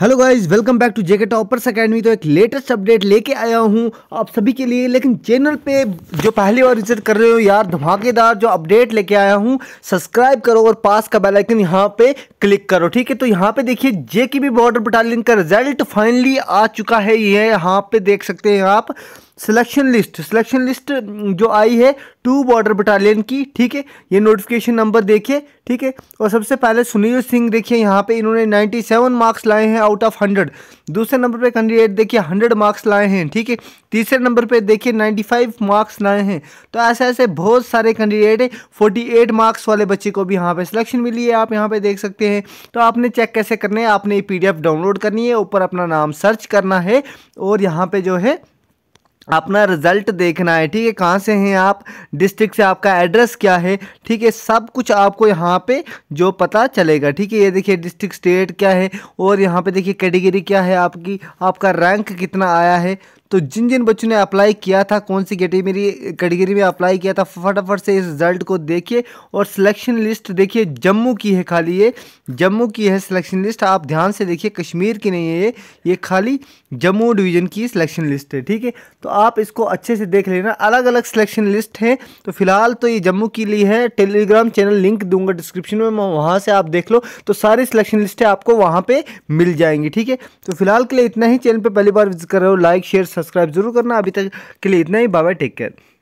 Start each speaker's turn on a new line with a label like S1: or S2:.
S1: hello guys welcome back to JK toppers academy तो एक latest update लेके आया हूँ आप सभी के लिए लेकिन चैनल पे जो पहली बार विजिट कर रहे हो यार धमाकेदार जो अपडेट लेके आया हूँ सब्सक्राइब करो और पास का बेल आइकन यहाँ पे क्लिक करो ठीक है तो यहाँ पे देखिए जेके बी बॉर्डर बटालियन का रिजल्ट फाइनली आ चुका है ये यहाँ पे देख सकते हैं आप सिलेक्शन लिस्ट सिलेक्शन लिस्ट जो आई है टू बॉर्डर बटालियन की ठीक है ये नोटिफिकेशन नंबर देखिए ठीक है और सबसे पहले सुनील सिंह देखिए यहाँ पे इन्होंने 97 मार्क्स लाए हैं आउट ऑफ 100 दूसरे नंबर पे कैंडिडेट देखिए 100 मार्क्स लाए हैं ठीक है तीसरे नंबर पे देखिए 95 मार्क्स लाए हैं तो ऐसे ऐसे बहुत सारे कैंडिडेट हैं फोर्टी मार्क्स वाले बच्चे को भी यहाँ पर सिलेक्शन मिली है आप यहाँ पर देख सकते हैं तो आपने चेक कैसे करना है आपने पी डाउनलोड करनी है ऊपर अपना नाम सर्च करना है और यहाँ पर जो है अपना रिज़ल्ट देखना है ठीक है कहाँ से हैं आप डिस्ट्रिक्ट से आपका एड्रेस क्या है ठीक है सब कुछ आपको यहाँ पे जो पता चलेगा ठीक है ये देखिए डिस्ट्रिक्ट स्टेट क्या है और यहाँ पे देखिए कैटेगरी क्या है आपकी आपका रैंक कितना आया है तो जिन जिन बच्चों ने अप्लाई किया था कौन सी कैटेगरी कैटेगरी में अप्लाई किया था फटाफट से इस रिज़ल्ट को देखिए और सिलेक्शन लिस्ट देखिए जम्मू की है खाली ये जम्मू की है सिलेक्शन लिस्ट आप ध्यान से देखिए कश्मीर की नहीं है ये ये खाली जम्मू डिवीज़न की सिलेक्शन लिस्ट है ठीक है तो आप इसको अच्छे से देख लेना अलग अलग सिलेक्शन लिस्ट है तो फिलहाल तो ये जम्मू की लिए है टेलीग्राम चैनल लिंक दूंगा डिस्क्रिप्शन में वहाँ से आप देख लो तो सारी सिलेक्शन लिस्टें आपको वहाँ पर मिल जाएंगी ठीक है तो फिलहाल के लिए इतना ही चैनल पर पहली बार विजिट कर रहे हो लाइक शेयर सब्सक्राइब जरूर करना अभी तक के लिए इतना ही बाबा टेक केयर